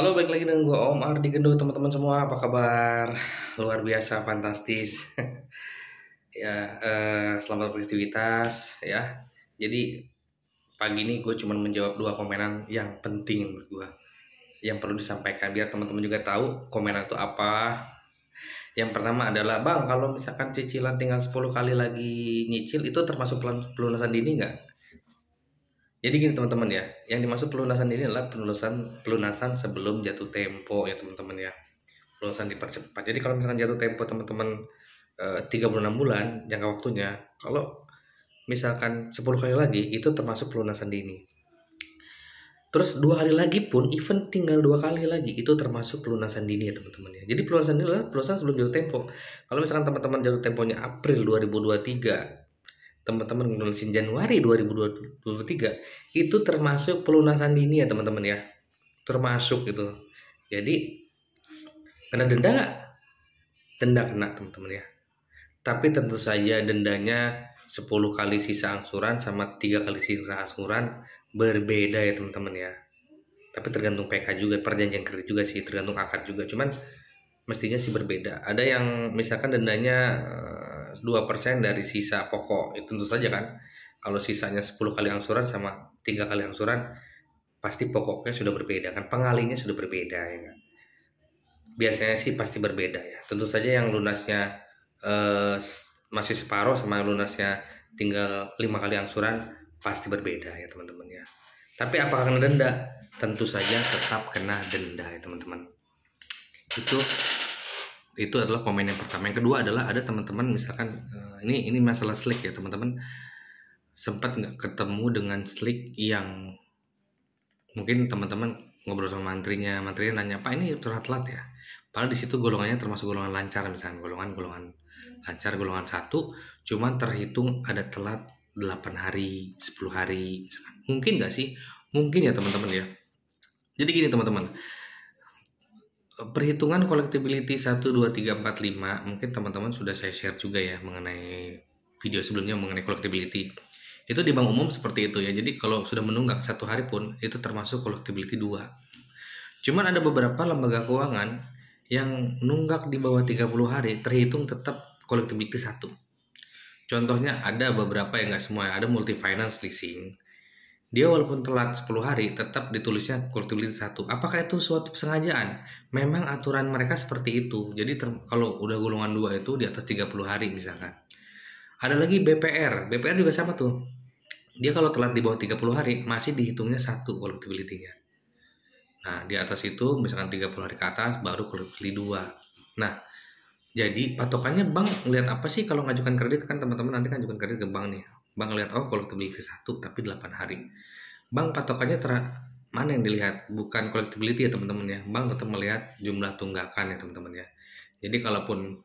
Halo, balik lagi dengan gue Om Ardi Gendu, teman-teman semua, apa kabar? Luar biasa, fantastis. ya, eh, selamat beraktivitas ya. Jadi pagi ini gue cuma menjawab dua komenan yang penting menurut gue, yang perlu disampaikan biar teman-teman juga tahu komenan itu apa. Yang pertama adalah bang, kalau misalkan cicilan tinggal 10 kali lagi nyicil itu termasuk pelunasan dini nggak? Jadi gini teman-teman ya, yang dimaksud pelunasan ini adalah pelunasan pelunasan sebelum jatuh tempo ya teman-teman ya. Pelunasan dipercepat. Jadi kalau misalkan jatuh tempo teman-teman eh, tiga puluh enam bulan jangka waktunya, kalau misalkan 10 kali lagi itu termasuk pelunasan dini. Terus dua hari lagi pun even tinggal dua kali lagi itu termasuk pelunasan dini ya teman-teman ya. Jadi pelunasan dini adalah pelunasan sebelum jatuh tempo. Kalau misalkan teman-teman jatuh temponya April 2023 teman-teman ngelusin Januari 2023 itu termasuk pelunasan dini ya teman-teman ya termasuk itu jadi kena denda nggak denda kena teman-teman ya tapi tentu saja dendanya 10 kali sisa angsuran sama tiga kali sisa angsuran berbeda ya teman-teman ya tapi tergantung PK juga perjanjian kredit juga sih tergantung akad juga cuman mestinya sih berbeda ada yang misalkan dendanya dua persen dari sisa pokok itu ya, tentu saja kan kalau sisanya 10 kali angsuran sama tiga kali angsuran pasti pokoknya sudah berbeda kan pengalinya sudah berbeda ya kan? biasanya sih pasti berbeda ya tentu saja yang lunasnya eh, masih separuh sama lunasnya tinggal lima kali angsuran pasti berbeda ya teman-teman ya tapi apakah kena denda tentu saja tetap kena denda ya teman-teman itu itu adalah komen yang pertama yang kedua adalah ada teman-teman misalkan eh, ini ini masalah slick ya teman-teman sempat nggak ketemu dengan slick yang mungkin teman-teman ngobrol sama mantrinya mantrinya nanya pak ini telat-telat ya padahal di situ golongannya termasuk golongan lancar misalkan golongan golongan lancar golongan satu cuman terhitung ada telat 8 hari 10 hari mungkin nggak sih mungkin ya teman-teman ya jadi gini teman-teman perhitungan collectibility 1, 2, 3, 4, 5 mungkin teman-teman sudah saya share juga ya mengenai video sebelumnya mengenai collectibility itu di bank umum seperti itu ya jadi kalau sudah menunggak satu hari pun itu termasuk collectibility 2 cuman ada beberapa lembaga keuangan yang nunggak di bawah 30 hari terhitung tetap collectibility 1 contohnya ada beberapa yang nggak semua ya. ada multi finance leasing dia hmm. walaupun telat 10 hari tetap ditulisnya kurtulin satu. Apakah itu suatu sengajaan? Memang aturan mereka seperti itu. Jadi kalau udah golongan 2 itu di atas 30 hari misalkan. Ada lagi BPR. BPR juga sama tuh. Dia kalau telat di bawah 30 hari masih dihitungnya satu collectibility-nya. Nah, di atas itu misalkan 30 hari ke atas baru collectibility 2. Nah, jadi patokannya bank lihat apa sih kalau ngajukan kredit kan teman-teman nanti kan ngajukan kredit ke bank nih bang ngelihat oh collectibility satu tapi 8 hari. bang patokannya ter mana yang dilihat bukan collectibility ya teman-teman ya. bang tetap melihat jumlah tunggakan ya teman-teman ya. Jadi kalaupun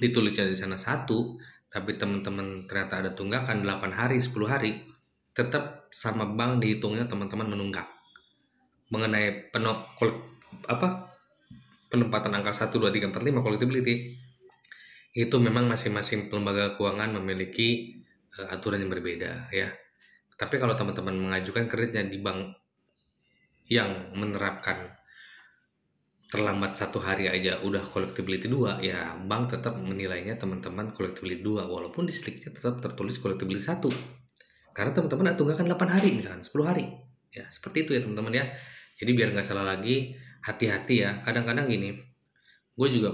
ditulisnya di sana satu tapi teman-teman ternyata ada tunggakan 8 hari, 10 hari, tetap sama bank dihitungnya teman-teman menunggak. Mengenai penop kol apa penempatan angka 1 2 3 4 5 collectibility itu memang masing-masing lembaga keuangan memiliki uh, aturan yang berbeda ya. Tapi kalau teman-teman mengajukan kreditnya di bank yang menerapkan terlambat satu hari aja udah collectibility 2 ya bank tetap menilainya teman-teman collectibility 2 walaupun di sliknya tetap tertulis collectibility 1 karena teman-teman tunggakan 8 hari misalkan 10 hari ya seperti itu ya teman-teman ya jadi biar nggak salah lagi hati-hati ya kadang-kadang gini gue juga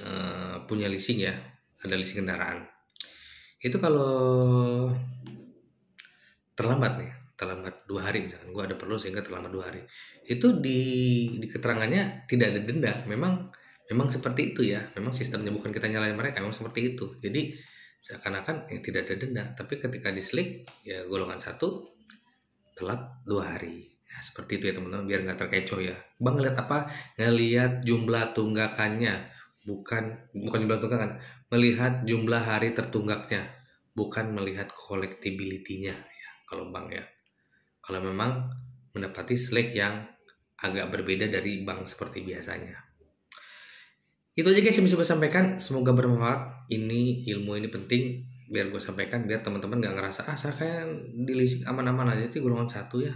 uh, punya leasing ya ada leasing kendaraan itu kalau terlambat nih terlambat dua hari misalkan gue ada perlu sehingga terlambat dua hari itu di di keterangannya tidak ada denda memang memang seperti itu ya memang sistemnya bukan kita nyalain mereka memang seperti itu jadi seakan-akan yang tidak ada denda tapi ketika diselik ya golongan satu telat dua hari nah, seperti itu ya teman-teman biar nggak terkecoh ya bang lihat apa ngelihat jumlah tunggakannya bukan bukan jumlah tunggakan, melihat jumlah hari tertunggaknya, bukan melihat kolektibilitinya ya, kalau bank ya. Kalau memang mendapati slack yang agak berbeda dari bank seperti biasanya. Itu aja guys yang bisa gue sampaikan. Semoga bermanfaat. Ini ilmu ini penting biar gue sampaikan biar teman-teman gak ngerasa ah saya kayak di leasing aman-aman aja sih golongan satu ya.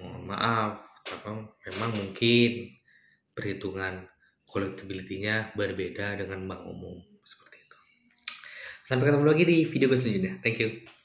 Mohon maaf, memang mungkin perhitungan collectability-nya berbeda dengan bank umum seperti itu. Sampai ketemu lagi di video gue selanjutnya. Thank you.